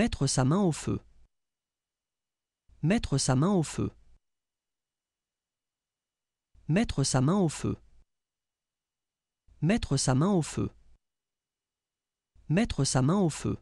Mettre sa main au feu. Mettre sa main au feu. Mettre sa main au feu. Mettre sa main au feu. Mettre sa main au feu.